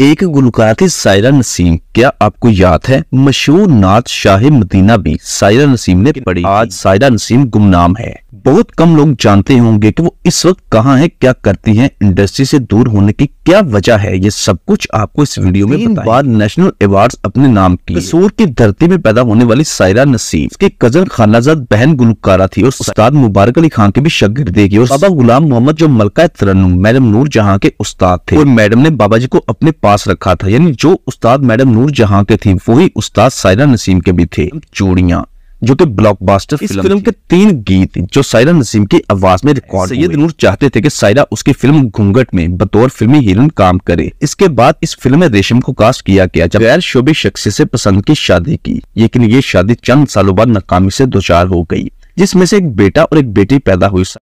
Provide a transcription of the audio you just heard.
एक गुलकार सायरा नसीम क्या आपको याद है मशहूर नाथ शाह मदीना भी सायरा नसीम ने पढ़ी आज सायरा नसीम गुमनाम है बहुत कम लोग जानते होंगे कि वो इस वक्त कहाँ है क्या करती हैं इंडस्ट्री से दूर होने की क्या वजह है ये सब कुछ आपको इस वीडियो में बार नेशनल अवार्ड अपने नाम की कसूर की धरती में पैदा होने वाली सायरा नसीम उसके कजन खानाजाद बहन गुलकारा थी और उस्ताद मुबारक अली खान के भी देगी और बाबा गुलाम मोहम्मद जो मलका तरन मैडम नूर जहाँ के उस्ताद थे और मैडम ने बाबा जी को अपने पास रखा था यानी जो उस्ताद मैडम नूर जहाँ के थी वही उस्ताद सायरा नसीम के भी थे चूड़िया जो कि ब्लॉकबस्टर इस फिल्म के तीन गीत जो सायरा नसीम की आवाज में रिकॉर्ड सैयद नूर चाहते थे कि सायरा उसकी फिल्म घूंघट में बतौर फिल्मी हीरोइन काम करे इसके बाद इस फिल्म में रेशम को कास्ट किया गया जब गैर शोबे शख्स से पसंद की शादी की लेकिन ये शादी चंद सालों बाद नाकामी से दो हो गई जिसमें से एक बेटा और एक बेटी पैदा हुई